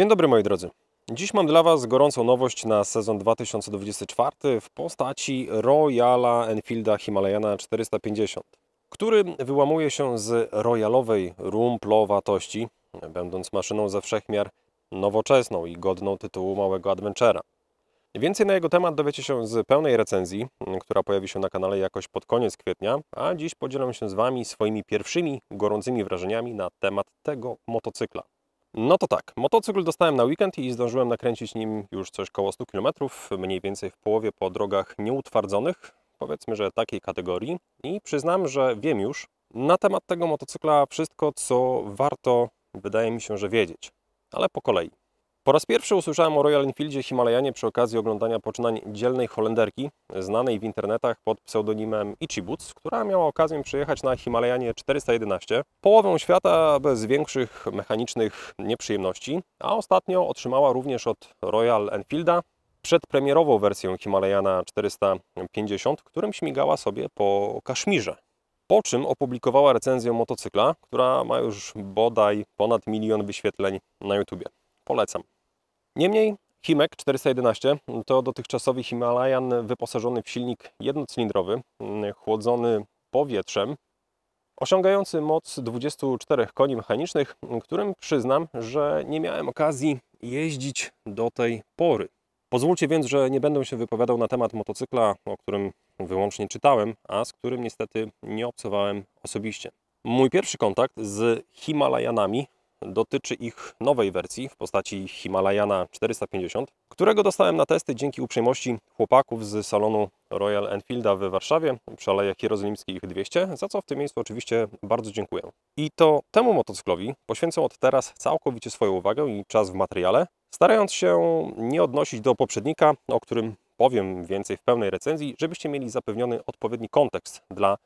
Dzień dobry moi drodzy. Dziś mam dla Was gorącą nowość na sezon 2024 w postaci Royala Enfielda Himalayana 450, który wyłamuje się z royalowej rumplowatości, będąc maszyną ze wszechmiar nowoczesną i godną tytułu małego adventura. Więcej na jego temat dowiecie się z pełnej recenzji, która pojawi się na kanale jakoś pod koniec kwietnia, a dziś podzielę się z Wami swoimi pierwszymi gorącymi wrażeniami na temat tego motocykla. No to tak, motocykl dostałem na weekend i zdążyłem nakręcić nim już coś koło 100 km, mniej więcej w połowie po drogach nieutwardzonych, powiedzmy, że takiej kategorii. I przyznam, że wiem już na temat tego motocykla wszystko, co warto, wydaje mi się, że wiedzieć. Ale po kolei. Po raz pierwszy usłyszałem o Royal Enfieldzie Himalajanie przy okazji oglądania poczynań dzielnej Holenderki, znanej w internetach pod pseudonimem Ichibuts, która miała okazję przyjechać na Himalajanie 411, połowę świata bez większych mechanicznych nieprzyjemności, a ostatnio otrzymała również od Royal Enfielda przedpremierową wersję Himalajana 450, którym śmigała sobie po Kaszmirze. Po czym opublikowała recenzję motocykla, która ma już bodaj ponad milion wyświetleń na YouTubie. Polecam. Niemniej Himek 411 to dotychczasowy Himalayan wyposażony w silnik jednocylindrowy, mm, chłodzony powietrzem, osiągający moc 24 koni mechanicznych, którym przyznam, że nie miałem okazji jeździć do tej pory. Pozwólcie więc, że nie będę się wypowiadał na temat motocykla, o którym wyłącznie czytałem, a z którym niestety nie obcowałem osobiście. Mój pierwszy kontakt z Himalajanami dotyczy ich nowej wersji w postaci Himalayana 450, którego dostałem na testy dzięki uprzejmości chłopaków z salonu Royal Enfielda w Warszawie przy Alejach Jerozolimskich 200, za co w tym miejscu oczywiście bardzo dziękuję. I to temu motocyklowi poświęcę od teraz całkowicie swoją uwagę i czas w materiale, starając się nie odnosić do poprzednika, o którym powiem więcej w pełnej recenzji, żebyście mieli zapewniony odpowiedni kontekst dla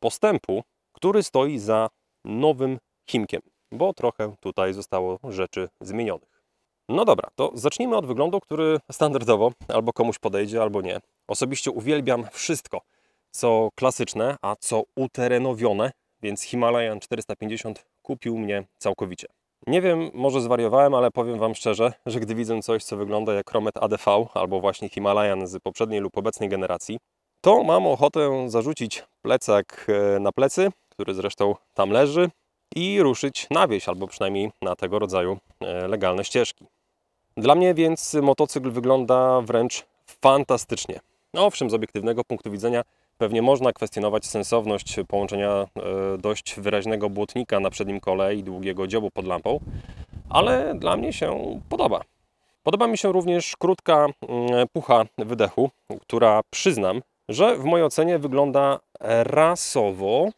postępu, który stoi za nowym Chimkiem bo trochę tutaj zostało rzeczy zmienionych. No dobra, to zacznijmy od wyglądu, który standardowo albo komuś podejdzie, albo nie. Osobiście uwielbiam wszystko, co klasyczne, a co uterenowione, więc Himalayan 450 kupił mnie całkowicie. Nie wiem, może zwariowałem, ale powiem Wam szczerze, że gdy widzę coś, co wygląda jak Romet ADV albo właśnie Himalayan z poprzedniej lub obecnej generacji, to mam ochotę zarzucić plecak e, na plecy, który zresztą tam leży, i ruszyć na wieś, albo przynajmniej na tego rodzaju e, legalne ścieżki. Dla mnie więc motocykl wygląda wręcz fantastycznie. No, owszem, z obiektywnego punktu widzenia pewnie można kwestionować sensowność połączenia e, dość wyraźnego błotnika na przednim kole i długiego dziobu pod lampą, ale dla mnie się podoba. Podoba mi się również krótka mm, pucha wydechu, która przyznam, że w mojej ocenie wygląda rasowo,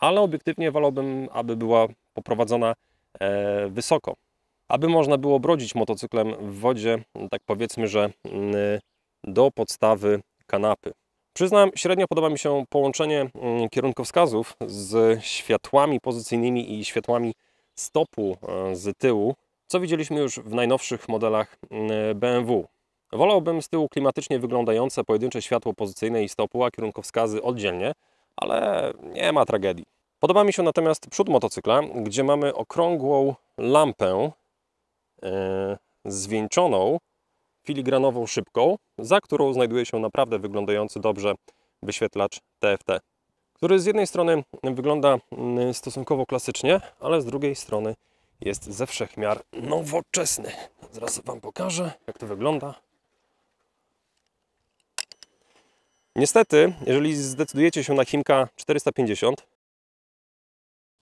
ale obiektywnie wolałbym, aby była poprowadzona e, wysoko. Aby można było brodzić motocyklem w wodzie, tak powiedzmy, że mm, do podstawy kanapy. Przyznam, średnio podoba mi się połączenie mm, kierunkowskazów z światłami pozycyjnymi i światłami stopu e, z tyłu, co widzieliśmy już w najnowszych modelach mm, BMW. Wolałbym z tyłu klimatycznie wyglądające pojedyncze światło pozycyjne i stopu, a kierunkowskazy oddzielnie, ale nie ma tragedii. Podoba mi się natomiast przód motocykla, gdzie mamy okrągłą lampę yy, zwieńczoną filigranową szybką, za którą znajduje się naprawdę wyglądający dobrze wyświetlacz TFT, który z jednej strony wygląda mm, stosunkowo klasycznie, ale z drugiej strony jest ze wszechmiar nowoczesny. Zaraz Wam pokażę, jak to wygląda. Niestety, jeżeli zdecydujecie się na Chimka 450,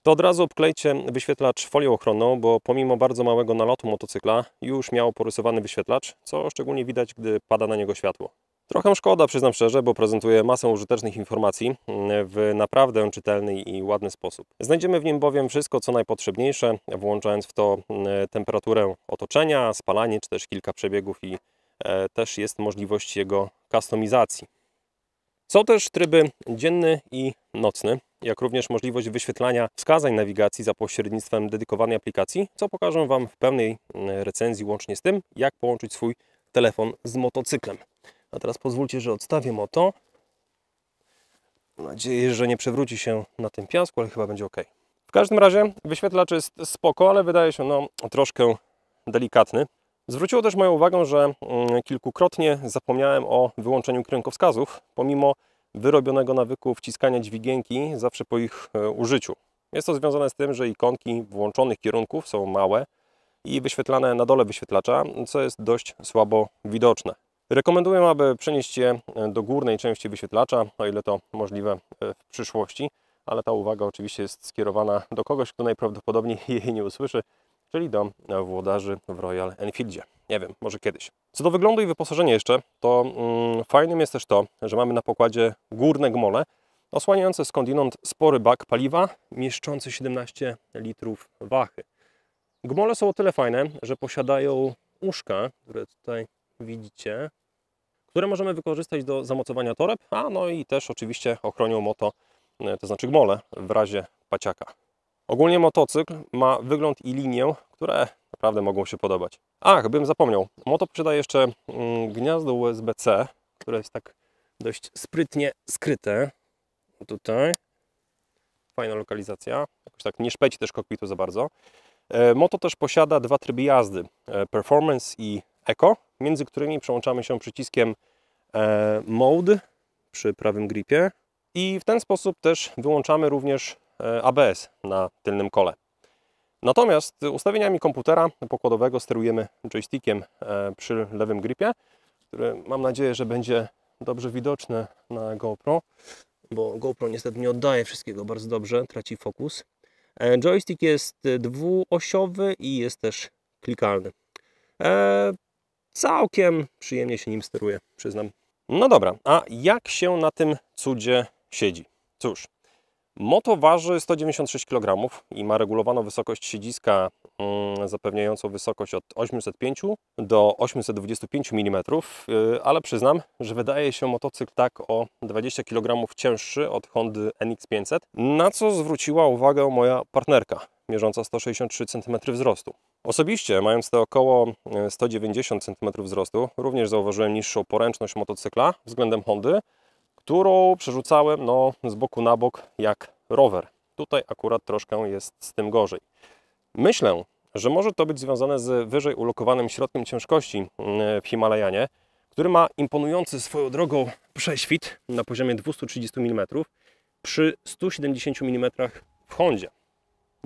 to od razu obklejcie wyświetlacz folią ochronną, bo pomimo bardzo małego nalotu motocykla już miał porysowany wyświetlacz, co szczególnie widać, gdy pada na niego światło. Trochę szkoda, przyznam szczerze, bo prezentuje masę użytecznych informacji w naprawdę czytelny i ładny sposób. Znajdziemy w nim bowiem wszystko, co najpotrzebniejsze, włączając w to mm, temperaturę otoczenia, spalanie, czy też kilka przebiegów i e, też jest możliwość jego kustomizacji. Są też tryby dzienny i nocny, jak również możliwość wyświetlania wskazań nawigacji za pośrednictwem dedykowanej aplikacji, co pokażę Wam w pełnej mm, recenzji łącznie z tym, jak połączyć swój telefon z motocyklem. A teraz pozwólcie, że odstawię moto. Mam nadzieję, że nie przewróci się na tym piasku, ale chyba będzie ok. W każdym razie wyświetlacz jest spoko, ale wydaje się no troszkę delikatny. Zwróciło też moją uwagę, że mm, kilkukrotnie zapomniałem o wyłączeniu kierunkowskazów, pomimo wyrobionego nawyku wciskania dźwigienki zawsze po ich e, użyciu. Jest to związane z tym, że ikonki włączonych kierunków są małe i wyświetlane na dole wyświetlacza, co jest dość słabo widoczne. Rekomenduję, aby przenieść je e, do górnej części wyświetlacza, o ile to możliwe e, w przyszłości, ale ta uwaga oczywiście jest skierowana do kogoś, kto najprawdopodobniej jej nie usłyszy, czyli do e, włodarzy w Royal Enfieldzie. Nie wiem, może kiedyś. Co do wyglądu i wyposażenia jeszcze, to mm, fajnym jest też to, że mamy na pokładzie górne gmole, osłaniające skądinąd spory bak paliwa, mieszczący 17 litrów wachy. Gmole są o tyle fajne, że posiadają uszka, które tutaj widzicie, które możemy wykorzystać do zamocowania toreb, a no i też oczywiście ochronią moto, e, to znaczy gmole, w razie paciaka. Ogólnie motocykl ma wygląd i linię, które naprawdę mogą się podobać. Ach, bym zapomniał. Moto posiada jeszcze mm, gniazdo USB-C, które jest tak dość sprytnie skryte. Tutaj. Fajna lokalizacja. Jakoś tak nie szpeci też kokpitu za bardzo. E, moto też posiada dwa tryby jazdy. E, performance i Eco, między którymi przełączamy się przyciskiem e, Mode przy prawym gripie. I w ten sposób też wyłączamy również E, ABS na tylnym kole. Natomiast ustawieniami komputera pokładowego sterujemy joystickiem e, przy lewym gripie, który mam nadzieję, że będzie dobrze widoczne na GoPro, bo GoPro niestety nie oddaje wszystkiego bardzo dobrze, traci fokus. E, joystick jest dwuosiowy i jest też klikalny. Eee, całkiem przyjemnie się nim steruje, przyznam. No dobra, a jak się na tym cudzie siedzi? Cóż, Moto waży 196 kg i ma regulowaną wysokość siedziska mm, zapewniającą wysokość od 805 do 825 mm, y, ale przyznam, że wydaje się motocykl tak o 20 kg cięższy od Hondy NX500, na co zwróciła uwagę moja partnerka mierząca 163 cm wzrostu. Osobiście, mając te około 190 y, cm wzrostu, również zauważyłem niższą poręczność motocykla względem Hondy, którą przerzucałem no, z boku na bok jak rower. Tutaj akurat troszkę jest z tym gorzej. Myślę, że może to być związane z wyżej ulokowanym środkiem ciężkości mm, w Himalajanie, który ma imponujący swoją drogą prześwit na poziomie 230 mm przy 170 mm w Hondzie.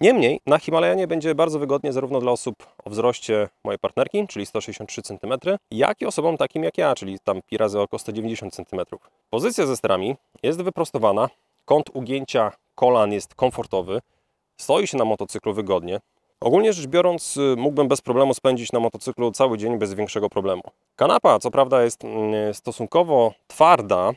Niemniej na Himalajanie będzie bardzo wygodnie zarówno dla osób o wzroście mojej partnerki, czyli 163 cm, jak i osobom takim jak ja, czyli tam pi razy około 190 cm. Pozycja ze sterami jest wyprostowana, kąt ugięcia kolan jest komfortowy, stoi się na motocyklu wygodnie. Ogólnie rzecz biorąc, y, mógłbym bez problemu spędzić na motocyklu cały dzień bez większego problemu. Kanapa, co prawda, jest mm, stosunkowo twarda,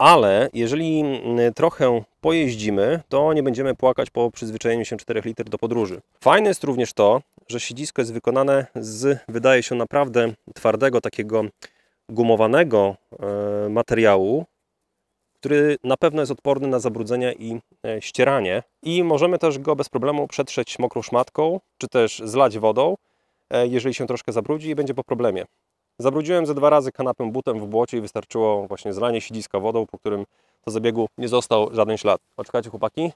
ale jeżeli mm, trochę pojeździmy, to nie będziemy płakać po przyzwyczajeniu się 4 liter do podróży. Fajne jest również to, że siedzisko jest wykonane z, wydaje się, naprawdę twardego, takiego gumowanego e, materiału, który na pewno jest odporny na zabrudzenia i e, ścieranie. I możemy też go bez problemu przetrzeć mokrą szmatką, czy też zlać wodą, e, jeżeli się troszkę zabrudzi i będzie po problemie. Zabrudziłem ze dwa razy kanapę butem w błocie i wystarczyło właśnie zlanie siedziska wodą, po którym to zabiegu nie został żaden ślad. Poczekajcie chłopaki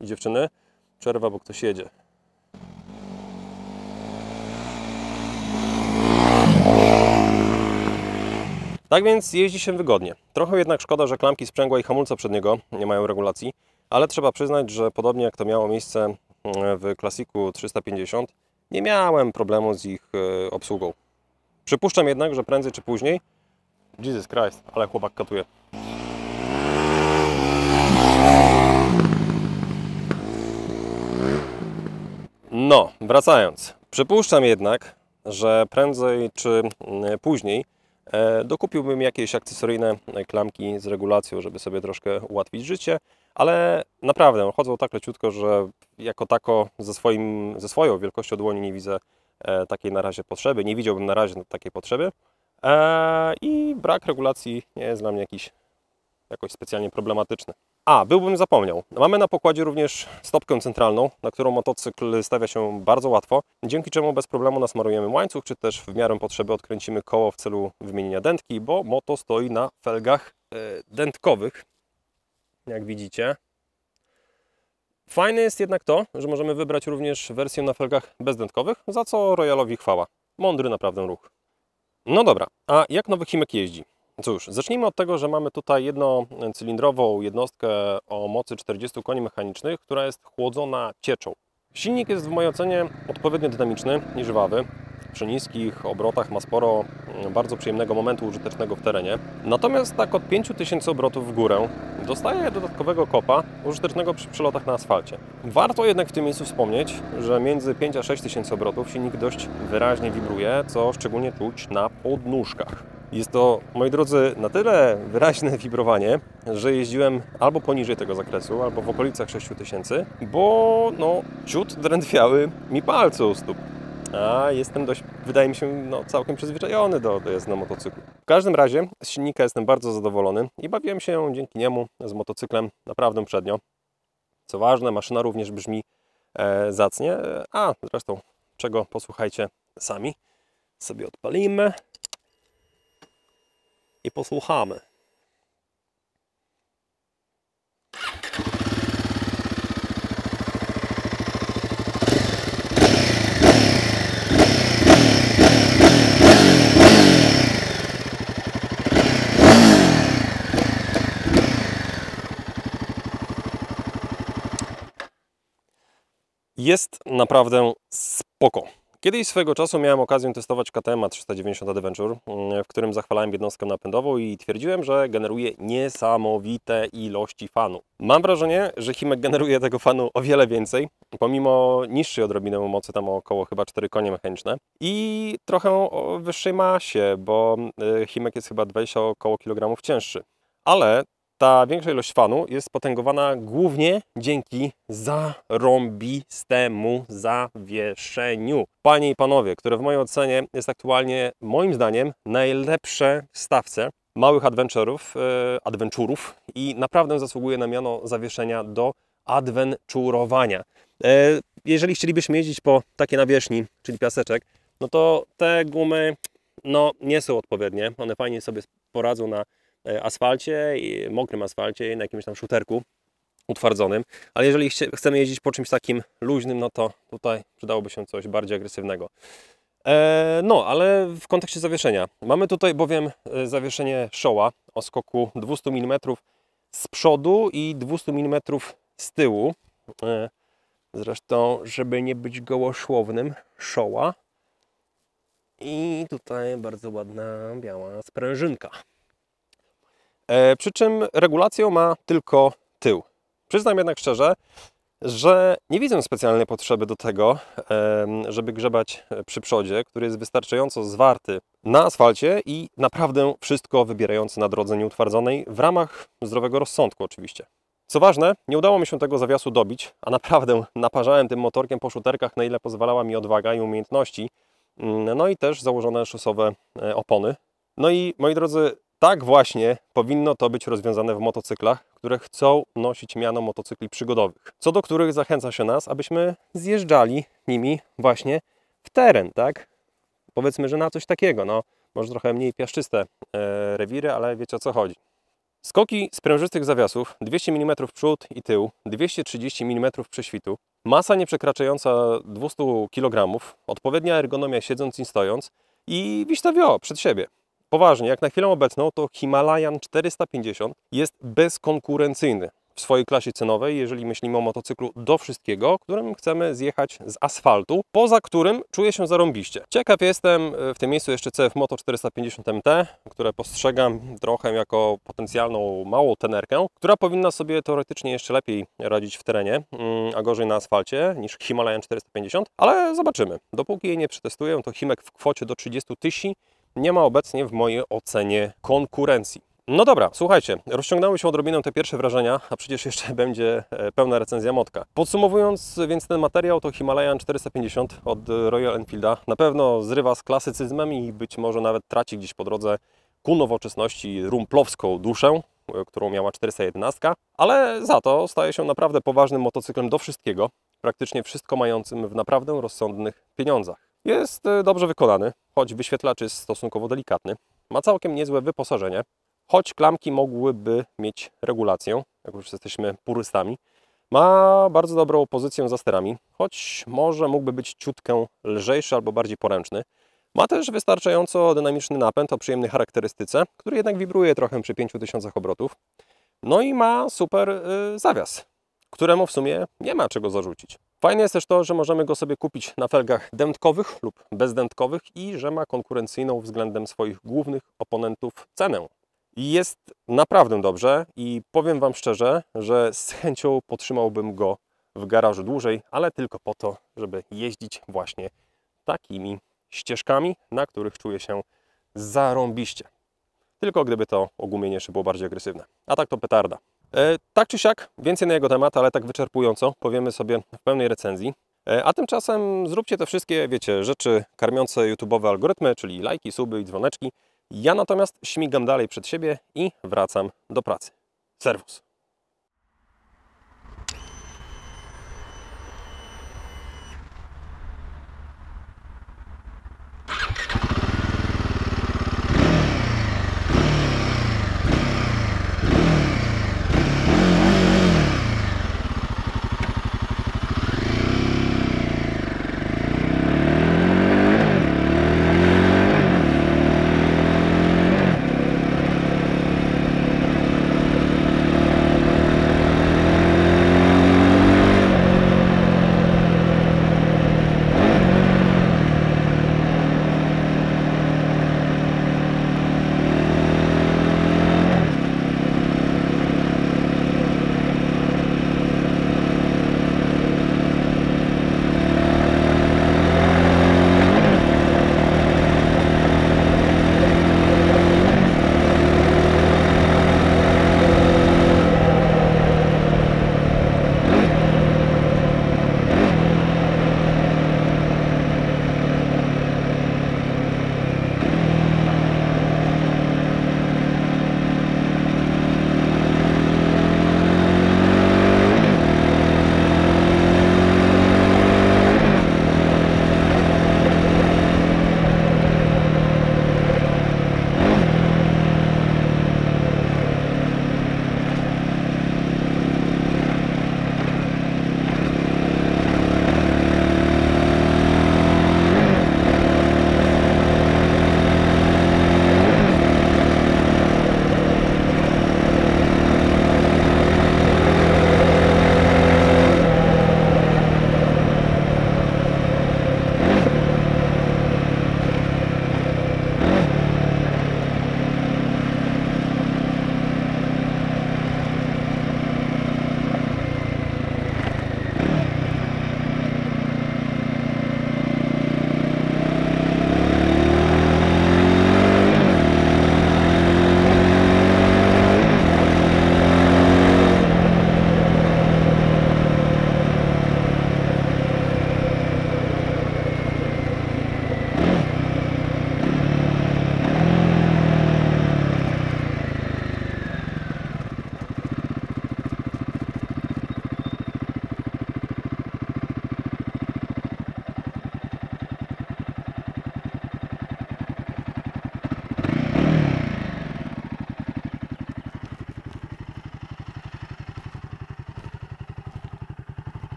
i dziewczyny. Przerwa, bo ktoś jedzie. Tak więc jeździ się wygodnie. Trochę jednak szkoda, że klamki sprzęgła i hamulca przedniego nie mają regulacji, ale trzeba przyznać, że podobnie jak to miało miejsce w klasiku 350, nie miałem problemu z ich e, obsługą. Przypuszczam jednak, że prędzej czy później... Jesus Christ, ale chłopak katuje. No, wracając. Przypuszczam jednak, że prędzej czy mm, później e, dokupiłbym jakieś akcesoryjne klamki z regulacją, żeby sobie troszkę ułatwić życie, ale naprawdę chodzą tak leciutko, że jako tako ze, swoim, ze swoją wielkością dłoni nie widzę E, takiej na razie potrzeby. Nie widziałbym na razie takiej potrzeby. E, I brak regulacji nie jest dla mnie jakiś jakoś specjalnie problematyczny. A, byłbym zapomniał. Mamy na pokładzie również stopkę centralną, na którą motocykl stawia się bardzo łatwo, dzięki czemu bez problemu nasmarujemy łańcuch, czy też w miarę potrzeby odkręcimy koło w celu wymienienia dętki, bo moto stoi na felgach e, dętkowych, jak widzicie. Fajne jest jednak to, że możemy wybrać również wersję na felgach bezdętkowych, za co Royalowi chwała. Mądry naprawdę ruch. No dobra, a jak nowy Chimek jeździ? Cóż, zacznijmy od tego, że mamy tutaj jednocylindrową jednostkę o mocy 40 koni mechanicznych, która jest chłodzona cieczą. Silnik jest w mojej ocenie odpowiednio dynamiczny i żywawy przy niskich obrotach ma sporo mm, bardzo przyjemnego momentu użytecznego w terenie. Natomiast tak od 5000 obrotów w górę dostaje dodatkowego kopa użytecznego przy przelotach na asfalcie. Warto jednak w tym miejscu wspomnieć, że między 5 a 6 tysięcy obrotów silnik dość wyraźnie wibruje, co szczególnie czuć na podnóżkach. Jest to, moi drodzy, na tyle wyraźne wibrowanie, że jeździłem albo poniżej tego zakresu, albo w okolicach 6000, bo no, ciut drętwiały mi palce u stóp a jestem dość, wydaje mi się, no, całkiem przyzwyczajony do, do jazdy na motocyklu. W każdym razie z silnika jestem bardzo zadowolony i bawiłem się dzięki niemu z motocyklem naprawdę przednio. Co ważne, maszyna również brzmi e, zacnie, a zresztą czego posłuchajcie sami. Sobie odpalimy i posłuchamy. jest naprawdę spoko. Kiedyś swego czasu miałem okazję testować KTM 390 Adventure, mm, w którym zachwalałem jednostkę napędową i twierdziłem, że generuje niesamowite ilości fanu. Mam wrażenie, że Himek generuje tego fanu o wiele więcej, pomimo niższej odrobiny mocy, tam około chyba 4 konie mechaniczne i trochę o wyższej masie, bo y, Himek jest chyba 20 około kilogramów cięższy. Ale ta większa ilość fanu jest potęgowana głównie dzięki zarąbistemu zawieszeniu. Panie i panowie, które w mojej ocenie jest aktualnie, moim zdaniem, najlepsze w stawce małych adventurów, yy, adventurów i naprawdę zasługuje na miano zawieszenia do adventurowania. E, jeżeli chcielibyśmy jeździć po takiej nawierzchni, czyli piaseczek, no to te gumy no, nie są odpowiednie. One fajnie sobie poradzą na E, asfalcie, mokrym asfalcie i na jakimś tam szuterku utwardzonym, ale jeżeli chcemy jeździć po czymś takim luźnym, no to tutaj przydałoby się coś bardziej agresywnego. E, no, ale w kontekście zawieszenia. Mamy tutaj bowiem e, zawieszenie Showa o skoku 200 mm z przodu i 200 mm z tyłu. Zresztą, żeby nie być gołoszłownym, Showa. I tutaj bardzo ładna biała sprężynka. E, przy czym regulacją ma tylko tył. Przyznam jednak szczerze, że nie widzę specjalnej potrzeby do tego, żeby grzebać e, przy przodzie, który jest wystarczająco zwarty na asfalcie i naprawdę wszystko wybierający na drodze nieutwardzonej w ramach zdrowego rozsądku oczywiście. Co ważne, nie udało mi się tego zawiasu dobić, a naprawdę naparzałem tym motorkiem po szuterkach, na ile pozwalała mi odwaga i umiejętności, mm, no i też założone szosowe e, opony. No i moi drodzy, tak właśnie powinno to być rozwiązane w motocyklach, które chcą nosić miano motocykli przygodowych, co do których zachęca się nas, abyśmy zjeżdżali nimi właśnie w teren, tak? Powiedzmy, że na coś takiego, no może trochę mniej piaszczyste e, rewiry, ale wiecie o co chodzi. Skoki sprężystych zawiasów 200 mm przód i tył, 230 mm prześwitu, masa nieprzekraczająca 200 kg, odpowiednia ergonomia siedząc i stojąc i wiśtawio przed siebie. Poważnie, jak na chwilę obecną to Himalayan 450 jest bezkonkurencyjny w swojej klasie cenowej, jeżeli myślimy o motocyklu do wszystkiego, którym chcemy zjechać z asfaltu, poza którym czuję się zarąbiście. Ciekaw jestem e, w tym miejscu jeszcze CF Moto 450 MT, które postrzegam trochę jako potencjalną małą tenerkę, która powinna sobie teoretycznie jeszcze lepiej radzić w terenie, mm, a gorzej na asfalcie niż Himalayan 450, ale zobaczymy. Dopóki jej nie przetestuję, to Himek w kwocie do 30 tysięcy nie ma obecnie w mojej ocenie konkurencji. No dobra, słuchajcie, rozciągnęły się odrobinę te pierwsze wrażenia, a przecież jeszcze będzie e, pełna recenzja motka. Podsumowując więc ten materiał, to Himalayan 450 od Royal Enfielda na pewno zrywa z klasycyzmem i być może nawet traci gdzieś po drodze ku nowoczesności rumplowską duszę, e, którą miała 411, ale za to staje się naprawdę poważnym motocyklem do wszystkiego, praktycznie wszystko mającym w naprawdę rozsądnych pieniądzach. Jest y, dobrze wykonany, choć wyświetlacz jest stosunkowo delikatny. Ma całkiem niezłe wyposażenie, choć klamki mogłyby mieć regulację, jak już jesteśmy purystami. Ma bardzo dobrą pozycję za sterami, choć może mógłby być ciutkę lżejszy albo bardziej poręczny. Ma też wystarczająco dynamiczny napęd o przyjemnej charakterystyce, który jednak wibruje trochę przy 5000 obrotów. No i ma super y, zawias, któremu w sumie nie ma czego zarzucić. Fajne jest też to, że możemy go sobie kupić na felgach dętkowych lub bezdętkowych i że ma konkurencyjną względem swoich głównych oponentów cenę. jest naprawdę dobrze i powiem Wam szczerze, że z chęcią potrzymałbym go w garażu dłużej, ale tylko po to, żeby jeździć właśnie takimi ścieżkami, na których czuję się zarąbiście. Tylko gdyby to ogumienie jeszcze było bardziej agresywne. A tak to petarda. E, tak czy siak, więcej na jego temat, ale tak wyczerpująco powiemy sobie w pełnej recenzji. E, a tymczasem zróbcie te wszystkie, wiecie, rzeczy karmiące YouTube'owe algorytmy, czyli lajki, suby i dzwoneczki. Ja natomiast śmigam dalej przed siebie i wracam do pracy. Servus!